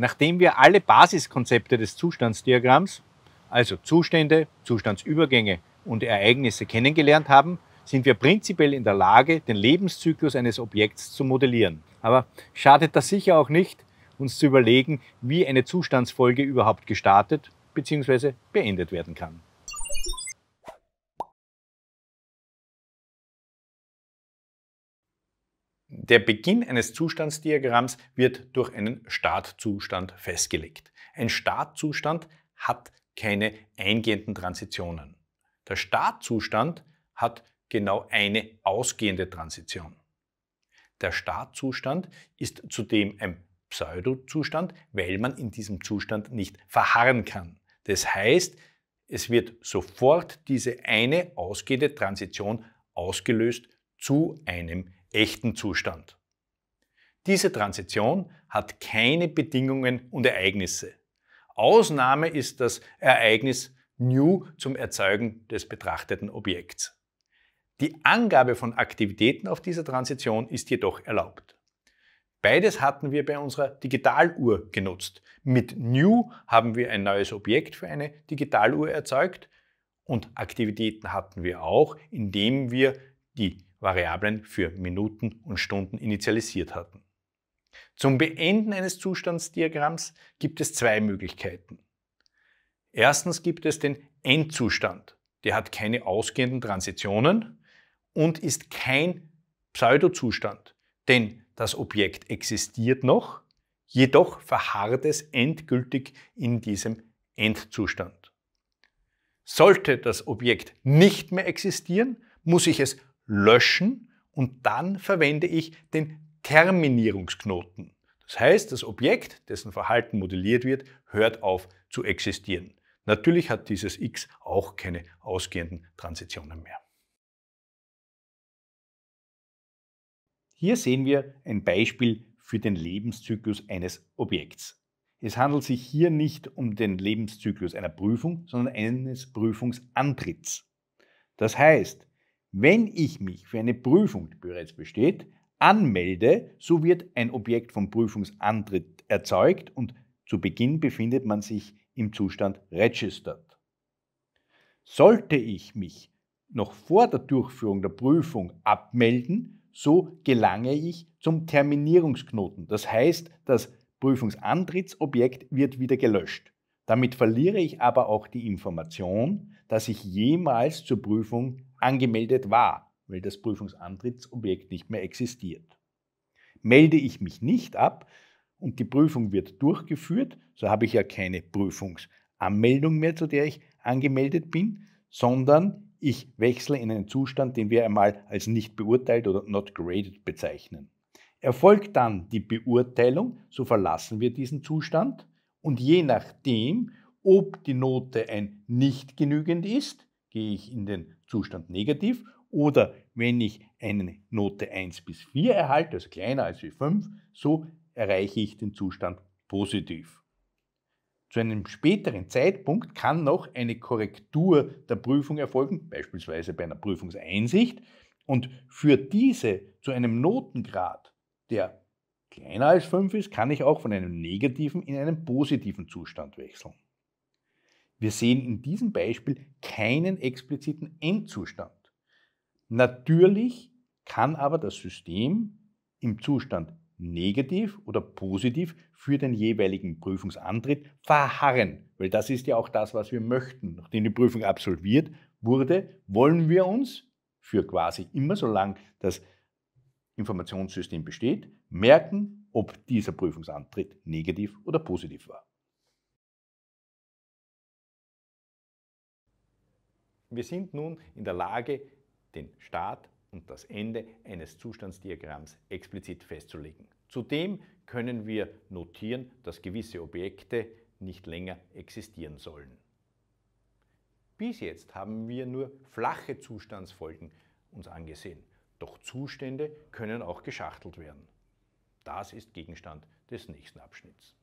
Nachdem wir alle Basiskonzepte des Zustandsdiagramms, also Zustände, Zustandsübergänge und Ereignisse kennengelernt haben, sind wir prinzipiell in der Lage, den Lebenszyklus eines Objekts zu modellieren. Aber schadet das sicher auch nicht, uns zu überlegen, wie eine Zustandsfolge überhaupt gestartet bzw. beendet werden kann. Der Beginn eines Zustandsdiagramms wird durch einen Startzustand festgelegt. Ein Startzustand hat keine eingehenden Transitionen. Der Startzustand hat genau eine ausgehende Transition. Der Startzustand ist zudem ein Pseudozustand, weil man in diesem Zustand nicht verharren kann. Das heißt, es wird sofort diese eine ausgehende Transition ausgelöst zu einem echten Zustand. Diese Transition hat keine Bedingungen und Ereignisse. Ausnahme ist das Ereignis New zum Erzeugen des betrachteten Objekts. Die Angabe von Aktivitäten auf dieser Transition ist jedoch erlaubt. Beides hatten wir bei unserer Digitaluhr genutzt. Mit New haben wir ein neues Objekt für eine Digitaluhr erzeugt und Aktivitäten hatten wir auch, indem wir die Variablen für Minuten und Stunden initialisiert hatten. Zum Beenden eines Zustandsdiagramms gibt es zwei Möglichkeiten. Erstens gibt es den Endzustand. Der hat keine ausgehenden Transitionen und ist kein Pseudozustand, denn das Objekt existiert noch, jedoch verharrt es endgültig in diesem Endzustand. Sollte das Objekt nicht mehr existieren, muss ich es löschen und dann verwende ich den Terminierungsknoten. Das heißt, das Objekt, dessen Verhalten modelliert wird, hört auf zu existieren. Natürlich hat dieses x auch keine ausgehenden Transitionen mehr. Hier sehen wir ein Beispiel für den Lebenszyklus eines Objekts. Es handelt sich hier nicht um den Lebenszyklus einer Prüfung, sondern eines Prüfungsantritts. Das heißt, wenn ich mich für eine Prüfung, die bereits besteht, anmelde, so wird ein Objekt vom Prüfungsantritt erzeugt und zu Beginn befindet man sich im Zustand Registered. Sollte ich mich noch vor der Durchführung der Prüfung abmelden, so gelange ich zum Terminierungsknoten. Das heißt, das Prüfungsantrittsobjekt wird wieder gelöscht. Damit verliere ich aber auch die Information, dass ich jemals zur Prüfung angemeldet war, weil das Prüfungsantrittsobjekt nicht mehr existiert. Melde ich mich nicht ab und die Prüfung wird durchgeführt, so habe ich ja keine Prüfungsanmeldung mehr, zu der ich angemeldet bin, sondern ich wechsle in einen Zustand, den wir einmal als nicht beurteilt oder not graded bezeichnen. Erfolgt dann die Beurteilung, so verlassen wir diesen Zustand und je nachdem, ob die Note ein nicht genügend ist, gehe ich in den Zustand negativ oder wenn ich eine Note 1 bis 4 erhalte, also kleiner als 5, so erreiche ich den Zustand positiv. Zu einem späteren Zeitpunkt kann noch eine Korrektur der Prüfung erfolgen, beispielsweise bei einer Prüfungseinsicht, und für diese zu einem Notengrad, der kleiner als 5 ist, kann ich auch von einem negativen in einen positiven Zustand wechseln. Wir sehen in diesem Beispiel keinen expliziten Endzustand. Natürlich kann aber das System im Zustand negativ oder positiv für den jeweiligen Prüfungsantritt verharren, weil das ist ja auch das, was wir möchten. Nachdem die Prüfung absolviert wurde, wollen wir uns für quasi immer, solange das Informationssystem besteht, merken, ob dieser Prüfungsantritt negativ oder positiv war. Wir sind nun in der Lage, den Start und das Ende eines Zustandsdiagramms explizit festzulegen. Zudem können wir notieren, dass gewisse Objekte nicht länger existieren sollen. Bis jetzt haben wir nur flache Zustandsfolgen uns angesehen, doch Zustände können auch geschachtelt werden. Das ist Gegenstand des nächsten Abschnitts.